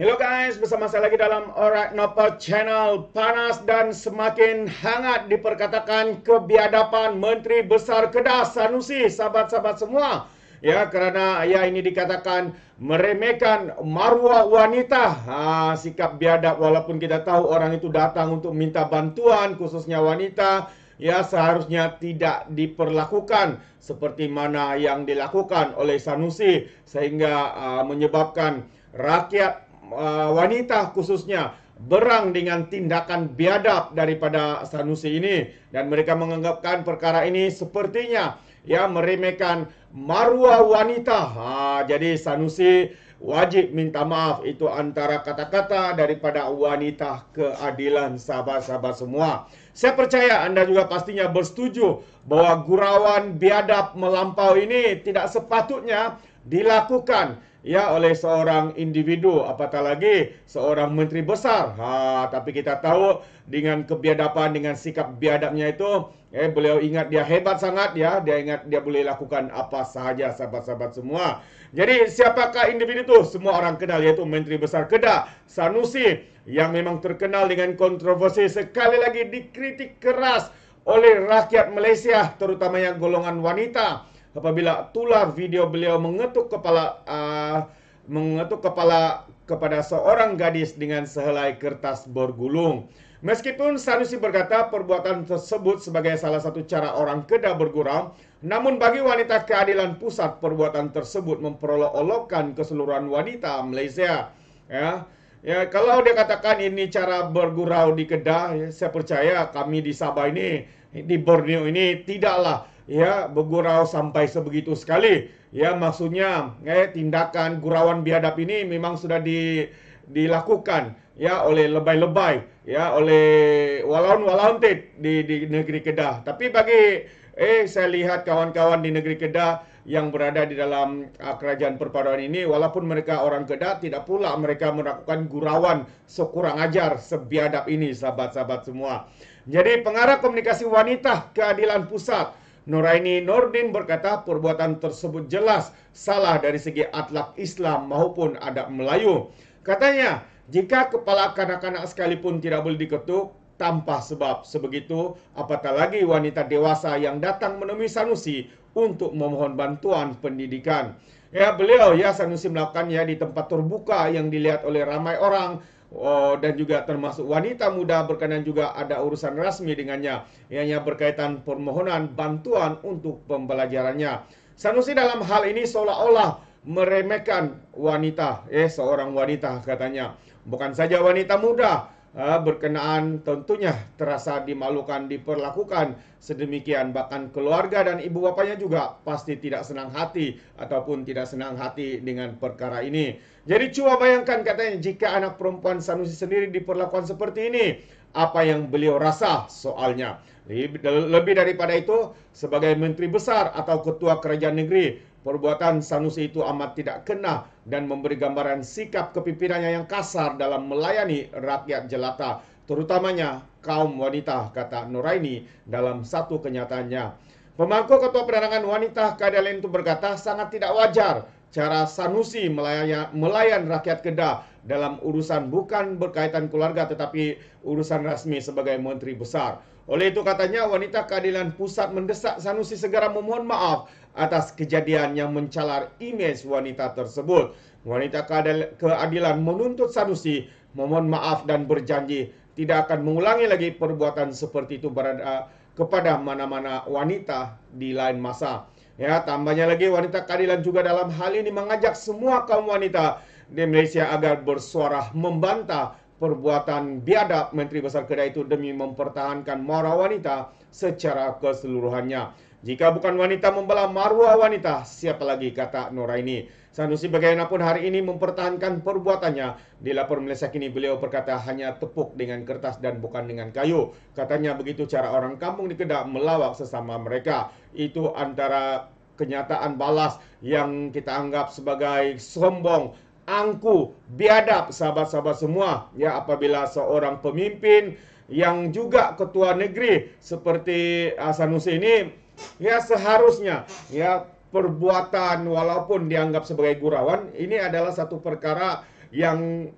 Hello guys, bersama saya lagi dalam Oraknopo Channel. Panas dan semakin hangat diperkatakan kebiadapan Menteri Besar Kedah Sanusi, sahabat-sahabat semua. Ya, kerana ya ini dikatakan meremehkan maruah wanita. Ha, sikap biadap walaupun kita tahu orang itu datang untuk minta bantuan khususnya wanita, ya seharusnya tidak diperlakukan seperti mana yang dilakukan oleh Sanusi sehingga uh, menyebabkan rakyat uh, wanita khususnya berang dengan tindakan biadab daripada Sanusi ini dan mereka menganggapkan perkara ini sepertinya ya meremehkan maruah wanita. Ha, jadi Sanusi wajib minta maaf itu antara kata-kata daripada wanita keadilan sahabat-sahabat semua. Saya percaya anda juga pastinya bersetuju bahwa gurauan biadab melampau ini tidak sepatutnya dilakukan ya oleh seorang individu apatah lagi seorang menteri besar ha tapi kita tahu dengan kebiadapan dengan sikap biadabnya itu eh beliau ingat dia hebat sangat ya dia ingat dia boleh lakukan apa sahaja sahabat-sahabat semua jadi siapakah individu itu semua orang kenal iaitu menteri besar Kedah Sanusi yang memang terkenal dengan kontroversi sekali lagi dikritik keras oleh rakyat Malaysia terutamanya golongan wanita apabila tular video beliau mengetuk kepala uh, mengetuk kepala kepada seorang gadis dengan sehelai kertas bergulung. Meskipun Sanusi berkata perbuatan tersebut sebagai salah satu cara orang Kedah bergurau, namun bagi wanita keadilan pusat perbuatan tersebut memperolok-olokkan keseluruhan wanita Malaysia. Ya, ya kalau dia katakan ini cara bergurau di Kedah, ya, saya percaya kami di Sabah ini di Borneo ini tidaklah ya bergurau sampai sebegitu sekali. Ya maksudnya eh tindakan gurauan biadap ini memang sudah di dilakukan ya oleh lebay-lebay ya oleh walaun-walaun di di negeri Kedah. Tapi bagi eh saya lihat kawan-kawan di negeri Kedah yang berada di dalam uh, kerajaan perpaduan ini walaupun mereka orang Kedah tidak pula mereka melakukan gurauan sekurang ajar sebiadap ini sahabat-sahabat semua. Jadi pengarah komunikasi wanita keadilan pusat Noraini Nordin berkata perbuatan tersebut jelas salah dari segi atlak Islam maupun adab Melayu. Katanya, jika kepala kanak-kanak sekalipun tidak boleh diketuk tanpa sebab sebegitu, apatah lagi wanita dewasa yang datang menemui Sanusi untuk memohon bantuan pendidikan. Ya beliau ya Sanusi melakukan di tempat terbuka yang dilihat oleh ramai orang Oh, dan juga termasuk wanita muda berkenaan juga ada urusan rasmi dengannya yang berkaitan permohonan bantuan untuk pembelajarannya. Sanusi dalam hal ini seolah-olah meremehkan wanita, eh seorang wanita katanya. Bukan saja wanita muda, Ah, berkenaan tentunya terasa dimalukan diperlakukan sedemikian bahkan keluarga dan ibu bapanya juga pasti tidak senang hati ataupun tidak senang hati dengan perkara ini jadi cuba bayangkan katanya jika anak perempuan Sanusi sendiri diperlakukan seperti ini apa yang beliau rasa soalnya lebih daripada itu sebagai menteri besar atau ketua kerajaan negeri Perbuatan Sanusi itu amat tidak kena dan memberi gambaran sikap kepimpinannya yang kasar dalam melayani rakyat jelata, terutamanya kaum wanita, kata Nuraini dalam satu kenyataannya. Pemangku Ketua Penerangan Wanita Kadalin itu berkata sangat tidak wajar cara Sanusi melayan, melayan rakyat Kedah dalam urusan bukan berkaitan keluarga tetapi urusan rasmi sebagai Menteri Besar. Oleh itu katanya wanita keadilan pusat mendesak Sanusi segera memohon maaf atas kejadian yang mencalar imej wanita tersebut. Wanita keadilan menuntut Sanusi memohon maaf dan berjanji tidak akan mengulangi lagi perbuatan seperti itu berada kepada mana-mana wanita di lain masa. Ya, tambahnya lagi wanita keadilan juga dalam hal ini mengajak semua kaum wanita di Malaysia agar bersuara membantah perbuatan biadab Menteri Besar Kedai itu demi mempertahankan moral wanita secara keseluruhannya. Jika bukan wanita membelah maruah wanita, siapa lagi kata Nuraini. Sanusi bagaimanapun hari ini mempertahankan perbuatannya. Di lapor Malaysia kini beliau berkata hanya tepuk dengan kertas dan bukan dengan kayu. Katanya begitu cara orang kampung di Kedah melawak sesama mereka. Itu antara kenyataan balas yang kita anggap sebagai sombong angku, biadab sahabat-sahabat semua. Ya apabila seorang pemimpin yang juga ketua negeri seperti Hasan ah, Nusi ini ya seharusnya ya perbuatan walaupun dianggap sebagai gurawan ini adalah satu perkara yang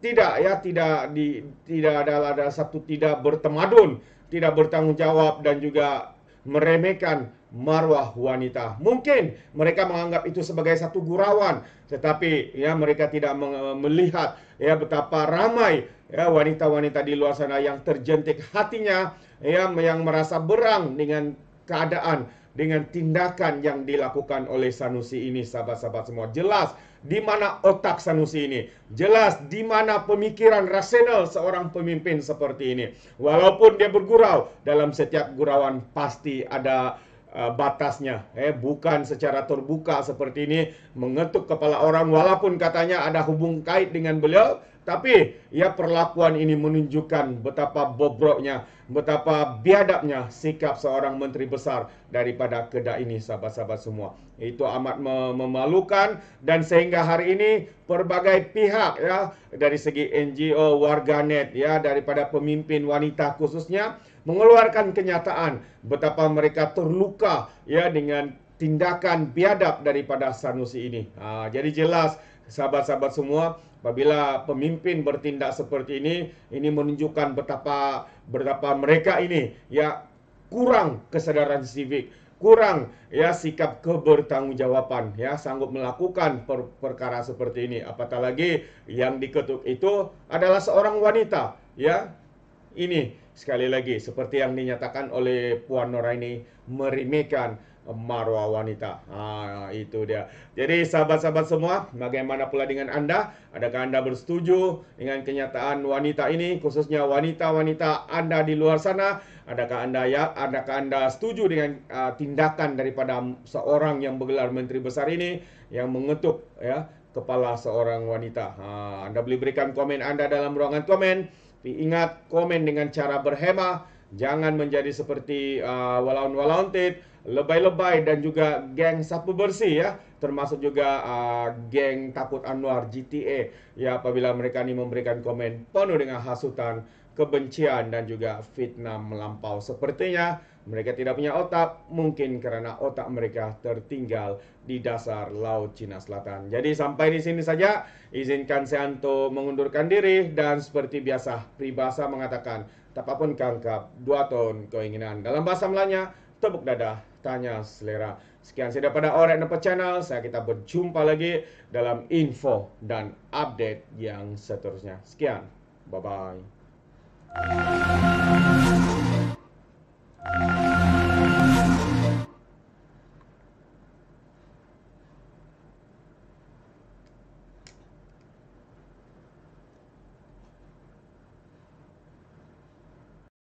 tidak ya tidak di tidak adalah ada satu tidak bertemadun, tidak bertanggung jawab dan juga meremehkan marwah wanita. Mungkin mereka menganggap itu sebagai satu gurawan tetapi ya mereka tidak melihat ya betapa ramai ya wanita-wanita di luar sana yang terjentik hatinya ya yang merasa berang dengan keadaan dengan tindakan yang dilakukan oleh Sanusi ini sahabat-sahabat semua jelas di mana otak Sanusi ini jelas di mana pemikiran rasional seorang pemimpin seperti ini walaupun dia bergurau dalam setiap gurauan pasti ada uh, batasnya eh bukan secara terbuka seperti ini mengetuk kepala orang walaupun katanya ada hubung kait dengan beliau tapi ya perlakuan ini menunjukkan betapa bobroknya, betapa biadabnya sikap seorang menteri besar daripada kedai ini sahabat-sahabat semua. Itu amat memalukan dan sehingga hari ini berbagai pihak ya dari segi NGO, warganet ya daripada pemimpin wanita khususnya mengeluarkan kenyataan betapa mereka terluka ya dengan tindakan biadab daripada Sanusi ini. Ha, jadi jelas sahabat-sahabat semua Apabila pemimpin bertindak seperti ini, ini menunjukkan betapa betapa mereka ini ya kurang kesadaran civik, kurang ya sikap kebertanggungjawaban ya sanggup melakukan per perkara seperti ini. Apatah lagi yang diketuk itu adalah seorang wanita ya ini sekali lagi seperti yang dinyatakan oleh Puan Noraini merimekan maruah wanita. Ha, itu dia. Jadi sahabat-sahabat semua, bagaimana pula dengan anda? Adakah anda bersetuju dengan kenyataan wanita ini, khususnya wanita-wanita anda di luar sana? Adakah anda ya, adakah anda setuju dengan uh, tindakan daripada seorang yang bergelar menteri besar ini yang mengetuk ya kepala seorang wanita? Ha, anda boleh berikan komen anda dalam ruangan komen. ingat komen dengan cara berhemah Jangan menjadi seperti uh, walaun-walauntit, lebay-lebay dan juga geng sapu bersih ya, termasuk juga uh, geng takut Anwar GTA ya apabila mereka ini memberikan komen penuh dengan hasutan, kebencian dan juga fitnah melampau. Sepertinya mereka tidak punya otak, mungkin karena otak mereka tertinggal di dasar Laut Cina Selatan. Jadi sampai di sini saja, izinkan Seanto mengundurkan diri dan seperti biasa, Pribasa mengatakan tak apa pun kau dua ton keinginan. Dalam bahasa Melayu, tepuk dada, tanya selera. Sekian sahaja pada Orang Nepa Channel. Saya kita berjumpa lagi dalam info dan update yang seterusnya. Sekian. Bye-bye.